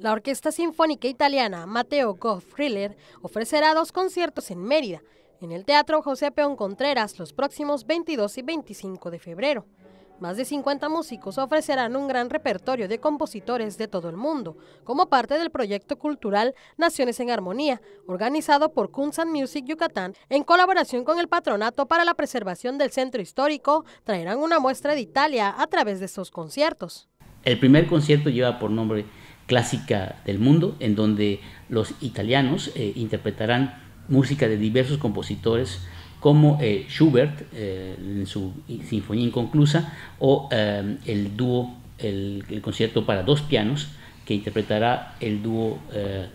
La Orquesta Sinfónica Italiana Matteo Goff ofrecerá dos conciertos en Mérida, en el Teatro José Peón Contreras, los próximos 22 y 25 de febrero. Más de 50 músicos ofrecerán un gran repertorio de compositores de todo el mundo, como parte del proyecto cultural Naciones en Armonía, organizado por Kunsan Music Yucatán, en colaboración con el Patronato para la Preservación del Centro Histórico, traerán una muestra de Italia a través de estos conciertos. El primer concierto lleva por nombre clásica del mundo, en donde los italianos eh, interpretarán música de diversos compositores como eh, Schubert eh, en su Sinfonía Inconclusa o el dúo, el, concierto para dos pianos que interpretará el dúo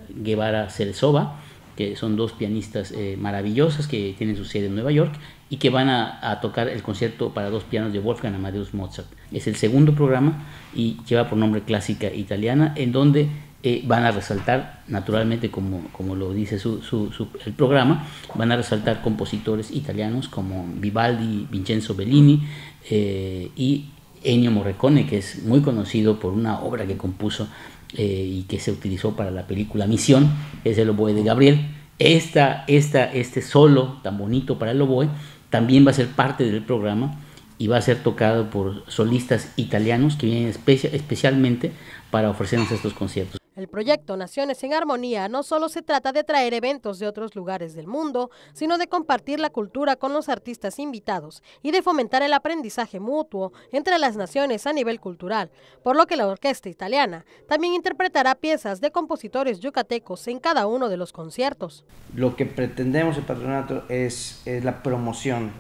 Guevara-Ceresova que son dos pianistas eh, maravillosas que tienen su sede en Nueva York y que van a, tocar el concierto para dos pianos de Wolfgang Amadeus Mozart. Es el segundo programa y lleva por nombre Clásica Italiana, en donde eh, van a resaltar, naturalmente, como, lo dice su, su, el programa, van a resaltar compositores italianos como Vivaldi, Vincenzo Bellini eh, y Ennio Morricone, que es muy conocido por una obra que compuso eh, y que se utilizó para la película Misión, es el oboe de Gabriel. Esta, esta, este solo tan bonito para el oboe también va a ser parte del programa y va a ser tocado por solistas italianos que vienen especialmente para ofrecernos estos conciertos. El proyecto Naciones en Armonía no solo se trata de traer eventos de otros lugares del mundo, sino de compartir la cultura con los artistas invitados y de fomentar el aprendizaje mutuo entre las naciones a nivel cultural, por lo que la orquesta italiana también interpretará piezas de compositores yucatecos en cada uno de los conciertos. Lo que pretendemos el patronato es, la promoción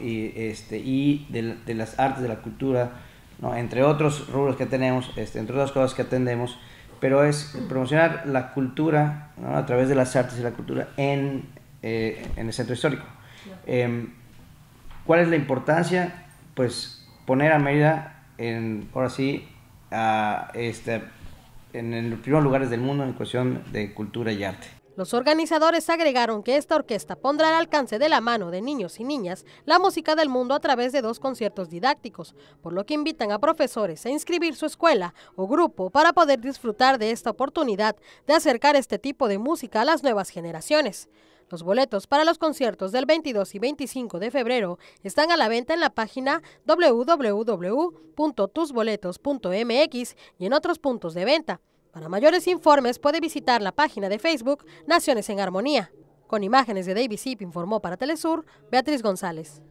y, este, de, las artes, de la cultura, entre otros rubros que tenemos, este, entre otras cosas que atendemos, pero es promocionar la cultura a través de las artes y la cultura en, eh, el centro histórico. Em, ¿Cuál es la importancia? Pues poner a Mérida en, ahora sí, este, en los primeros lugares del mundo en cuestión de cultura y arte. Los organizadores agregaron que esta orquesta pondrá al alcance de la mano de niños y niñas la música del mundo a través de dos conciertos didácticos, por lo que invitan a profesores a inscribir su escuela o grupo para poder disfrutar de esta oportunidad de acercar este tipo de música a las nuevas generaciones. Los boletos para los conciertos del 22 y 25 de febrero están a la venta en la página www.tusboletos.mx y en otros puntos de venta. Para mayores informes puede visitar la página de Facebook Naciones en Armonía. Con imágenes de David Zip informó para Telesur Beatriz González.